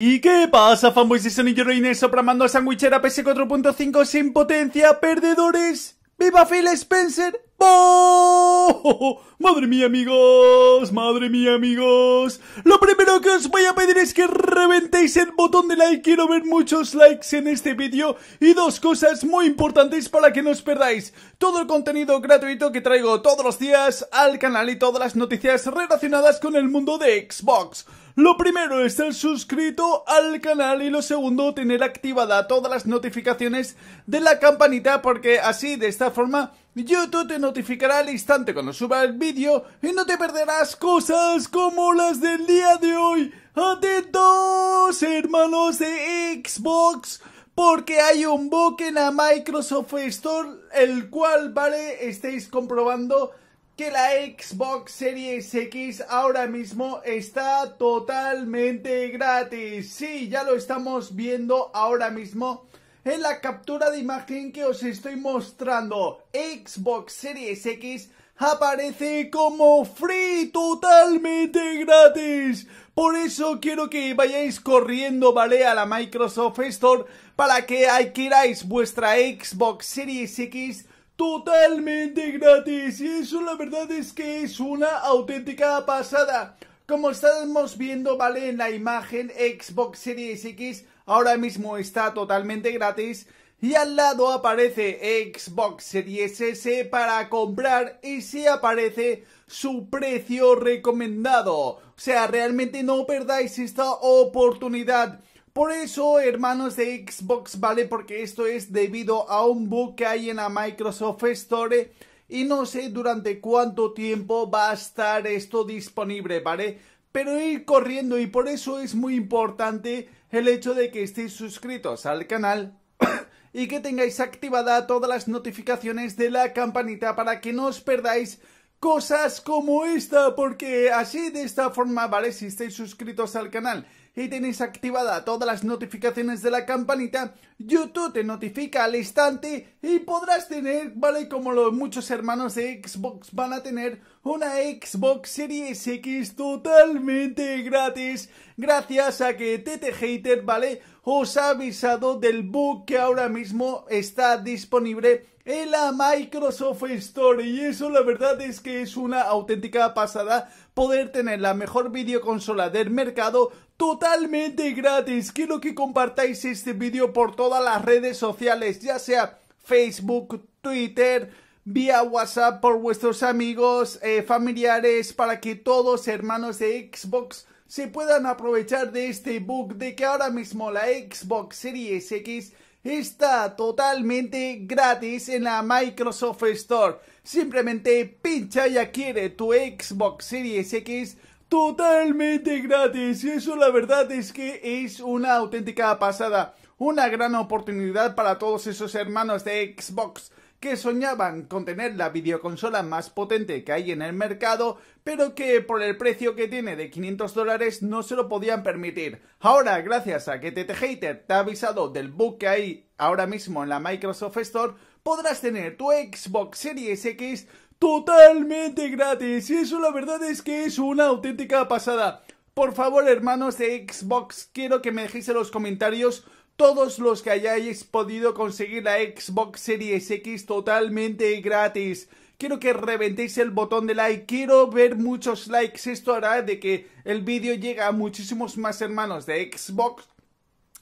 ¿Y qué pasa, fanboys de Sony Reines sopramando a Sandwichera PS4.5 sin potencia, perdedores? ¡Viva Phil Spencer! ¡Oh! ¡Madre mía, amigos! ¡Madre mía, amigos! Lo primero que os voy a pedir es que reventéis el botón de like. Quiero ver muchos likes en este vídeo. Y dos cosas muy importantes para que no os perdáis. Todo el contenido gratuito que traigo todos los días al canal y todas las noticias relacionadas con el mundo de Xbox. Lo primero, es estar suscrito al canal y lo segundo, tener activada todas las notificaciones de la campanita porque así, de esta forma YouTube te notificará al instante cuando suba el vídeo y no te perderás cosas como las del día de hoy. Atentos, hermanos de Xbox, porque hay un bug en la Microsoft Store, el cual, vale, estáis comprobando que la Xbox Series X ahora mismo está totalmente gratis. Sí, ya lo estamos viendo ahora mismo en la captura de imagen que os estoy mostrando. Xbox Series X aparece como free totalmente gratis. Por eso quiero que vayáis corriendo, ¿vale? A la Microsoft Store para que adquiráis vuestra Xbox Series X totalmente gratis. Y eso la verdad es que es una auténtica pasada. Como estamos viendo, ¿vale? En la imagen Xbox Series X ahora mismo está totalmente gratis y al lado aparece Xbox Series S para comprar y si aparece su precio recomendado. O sea, realmente no perdáis esta oportunidad. Por eso, hermanos de Xbox, ¿vale? Porque esto es debido a un bug que hay en la Microsoft Store y no sé durante cuánto tiempo va a estar esto disponible, ¿vale? pero ir corriendo y por eso es muy importante el hecho de que estéis suscritos al canal y que tengáis activada todas las notificaciones de la campanita para que no os perdáis cosas como esta porque así de esta forma, ¿vale? Si estáis suscritos al canal y tenéis activada todas las notificaciones de la campanita, YouTube te notifica al instante y podrás tener, ¿vale? Como los muchos hermanos de Xbox van a tener una Xbox Series X totalmente gratis gracias a que TT Hater, ¿vale? os ha avisado del bug que ahora mismo está disponible en la Microsoft Store y eso la verdad es que es una auténtica pasada poder tener la mejor videoconsola del mercado totalmente gratis. Quiero que compartáis este vídeo por todas las redes sociales, ya sea Facebook, Twitter, vía WhatsApp por vuestros amigos, eh, familiares, para que todos hermanos de Xbox se puedan aprovechar de este bug de que ahora mismo la Xbox Series X está totalmente gratis en la Microsoft Store. Simplemente pincha y adquiere tu Xbox Series X totalmente gratis. Y eso la verdad es que es una auténtica pasada. Una gran oportunidad para todos esos hermanos de Xbox que soñaban con tener la videoconsola más potente que hay en el mercado, pero que por el precio que tiene de 500 dólares no se lo podían permitir. Ahora, gracias a que TT Hater te ha avisado del bug que hay ahora mismo en la Microsoft Store, podrás tener tu Xbox Series X totalmente gratis. Y eso la verdad es que es una auténtica pasada. Por favor, hermanos de Xbox, quiero que me dejéis en los comentarios todos los que hayáis podido conseguir la Xbox Series X totalmente gratis. Quiero que reventéis el botón de like, quiero ver muchos likes, esto hará de que el vídeo llegue a muchísimos más hermanos de Xbox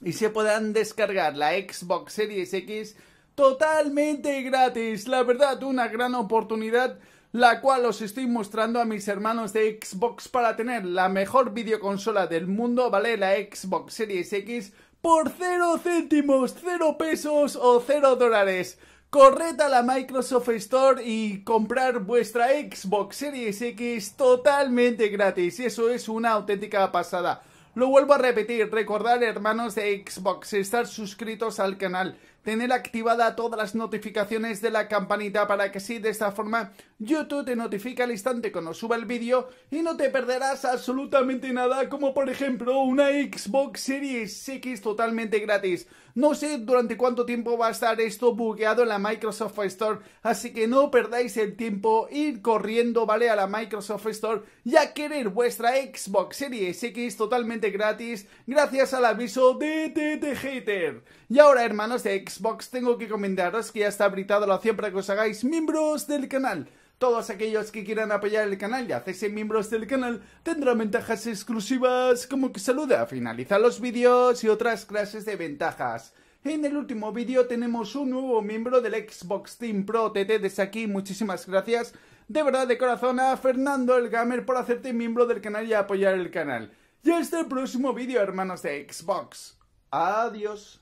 y se puedan descargar la Xbox Series X totalmente gratis. La verdad, una gran oportunidad la cual os estoy mostrando a mis hermanos de Xbox para tener la mejor videoconsola del mundo, ¿vale? La Xbox Series X por 0 céntimos, 0 pesos o 0 dólares. Corred a la Microsoft Store y comprar vuestra Xbox Series X totalmente gratis. Y Eso es una auténtica pasada. Lo vuelvo a repetir, recordar hermanos de Xbox, estar suscritos al canal, tener activada todas las notificaciones de la campanita para que sí, de esta forma YouTube te notifica al instante cuando suba el vídeo y no te perderás absolutamente nada, como por ejemplo una Xbox Series X totalmente gratis. No sé durante cuánto tiempo va a estar esto bugueado en la Microsoft Store, así que no perdáis el tiempo ir corriendo, ¿vale? A la Microsoft Store y a querer vuestra Xbox Series X totalmente gratis gracias al aviso de TT Hater. Y ahora, hermanos de Xbox, Xbox, tengo que comentaros que ya está habilitado la opción para que os hagáis miembros del canal. Todos aquellos que quieran apoyar el canal y hacerse miembros del canal tendrán ventajas exclusivas como que saluda, finaliza los vídeos y otras clases de ventajas. En el último vídeo tenemos un nuevo miembro del Xbox Team Pro TT desde aquí, muchísimas gracias de verdad de corazón a Fernando el Gamer por hacerte miembro del canal y apoyar el canal. Y hasta el próximo vídeo hermanos de Xbox. Adiós.